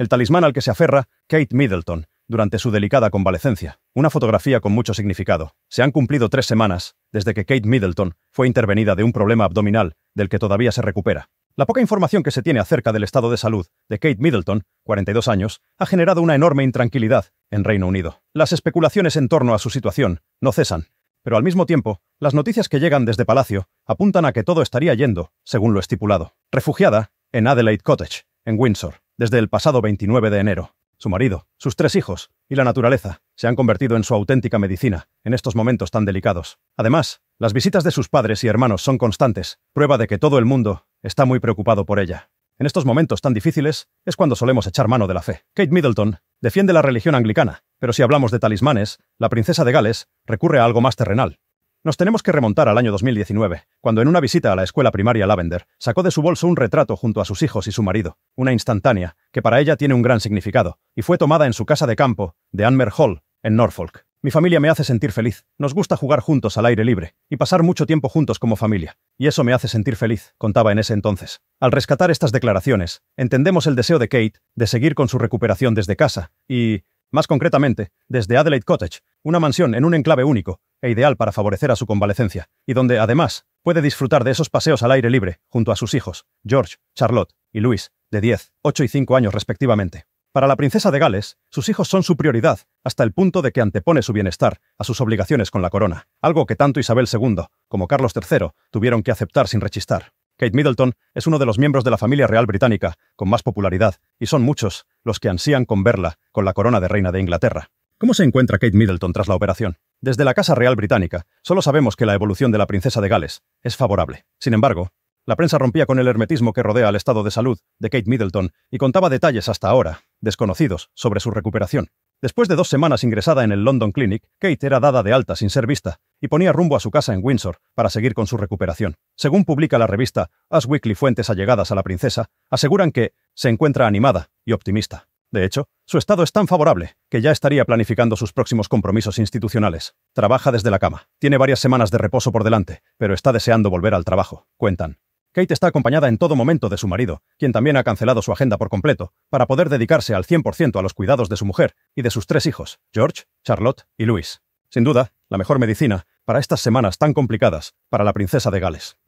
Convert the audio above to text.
el talismán al que se aferra Kate Middleton durante su delicada convalecencia. Una fotografía con mucho significado. Se han cumplido tres semanas desde que Kate Middleton fue intervenida de un problema abdominal del que todavía se recupera. La poca información que se tiene acerca del estado de salud de Kate Middleton, 42 años, ha generado una enorme intranquilidad en Reino Unido. Las especulaciones en torno a su situación no cesan, pero al mismo tiempo, las noticias que llegan desde Palacio apuntan a que todo estaría yendo, según lo estipulado. Refugiada en Adelaide Cottage, en Windsor desde el pasado 29 de enero. Su marido, sus tres hijos y la naturaleza se han convertido en su auténtica medicina en estos momentos tan delicados. Además, las visitas de sus padres y hermanos son constantes, prueba de que todo el mundo está muy preocupado por ella. En estos momentos tan difíciles es cuando solemos echar mano de la fe. Kate Middleton defiende la religión anglicana, pero si hablamos de talismanes, la princesa de Gales recurre a algo más terrenal, nos tenemos que remontar al año 2019, cuando en una visita a la escuela primaria Lavender, sacó de su bolso un retrato junto a sus hijos y su marido, una instantánea, que para ella tiene un gran significado, y fue tomada en su casa de campo, de Anmer Hall, en Norfolk. Mi familia me hace sentir feliz, nos gusta jugar juntos al aire libre, y pasar mucho tiempo juntos como familia, y eso me hace sentir feliz, contaba en ese entonces. Al rescatar estas declaraciones, entendemos el deseo de Kate de seguir con su recuperación desde casa, y, más concretamente, desde Adelaide Cottage, una mansión en un enclave único, e ideal para favorecer a su convalecencia, y donde, además, puede disfrutar de esos paseos al aire libre, junto a sus hijos, George, Charlotte y Luis, de 10, 8 y 5 años respectivamente. Para la princesa de Gales, sus hijos son su prioridad, hasta el punto de que antepone su bienestar a sus obligaciones con la corona, algo que tanto Isabel II como Carlos III tuvieron que aceptar sin rechistar. Kate Middleton es uno de los miembros de la familia real británica con más popularidad, y son muchos los que ansían con verla con la corona de reina de Inglaterra. ¿Cómo se encuentra Kate Middleton tras la operación? Desde la Casa Real Británica, solo sabemos que la evolución de la princesa de Gales es favorable. Sin embargo, la prensa rompía con el hermetismo que rodea al estado de salud de Kate Middleton y contaba detalles hasta ahora, desconocidos, sobre su recuperación. Después de dos semanas ingresada en el London Clinic, Kate era dada de alta sin ser vista y ponía rumbo a su casa en Windsor para seguir con su recuperación. Según publica la revista As Weekly, fuentes allegadas a la princesa aseguran que se encuentra animada y optimista. De hecho, su estado es tan favorable que ya estaría planificando sus próximos compromisos institucionales. Trabaja desde la cama, tiene varias semanas de reposo por delante, pero está deseando volver al trabajo, cuentan. Kate está acompañada en todo momento de su marido, quien también ha cancelado su agenda por completo, para poder dedicarse al 100% a los cuidados de su mujer y de sus tres hijos, George, Charlotte y Louis. Sin duda, la mejor medicina para estas semanas tan complicadas para la princesa de Gales.